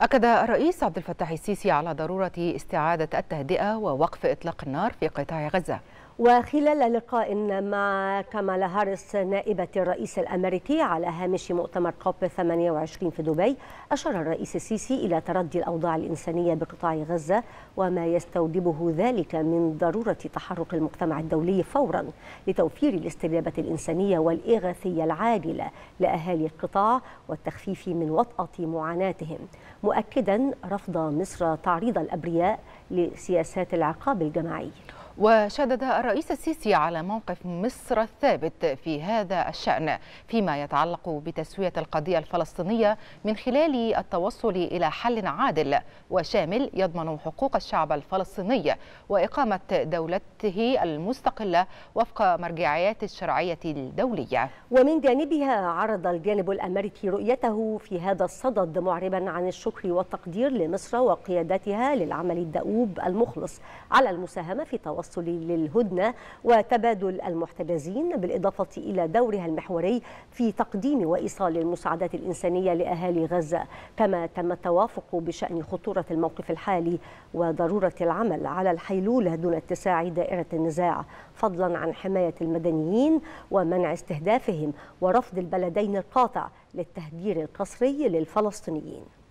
أكد الرئيس عبد الفتاح السيسي على ضرورة استعادة التهدئة ووقف إطلاق النار في قطاع غزة وخلال لقاء مع كامالا هاريس نائبة الرئيس الأمريكي على هامش مؤتمر كوب 28 في دبي أشار الرئيس السيسي إلى تردي الأوضاع الإنسانية بقطاع غزة وما يستوجبه ذلك من ضرورة تحرك المجتمع الدولي فورا لتوفير الاستجابة الإنسانية والإغاثية العاجلة لأهالي القطاع والتخفيف من وطأة معاناتهم مؤكدا رفض مصر تعريض الأبرياء لسياسات العقاب الجماعي وشدد الرئيس السيسي على موقف مصر الثابت في هذا الشأن فيما يتعلق بتسوية القضية الفلسطينية من خلال التوصل إلى حل عادل وشامل يضمن حقوق الشعب الفلسطيني وإقامة دولته المستقلة وفق مرجعيات الشرعية الدولية ومن جانبها عرض الجانب الأمريكي رؤيته في هذا الصدد معربا عن الشكر والتقدير لمصر وقيادتها للعمل الدؤوب المخلص على المساهمة في توصل التوصل للهدنة وتبادل المحتجزين بالإضافة إلى دورها المحوري في تقديم وإيصال المساعدات الإنسانية لأهالي غزة كما تم التوافق بشأن خطورة الموقف الحالي وضرورة العمل على الحيلولة دون اتساع دائرة النزاع فضلا عن حماية المدنيين ومنع استهدافهم ورفض البلدين القاطع للتهجير القسري للفلسطينيين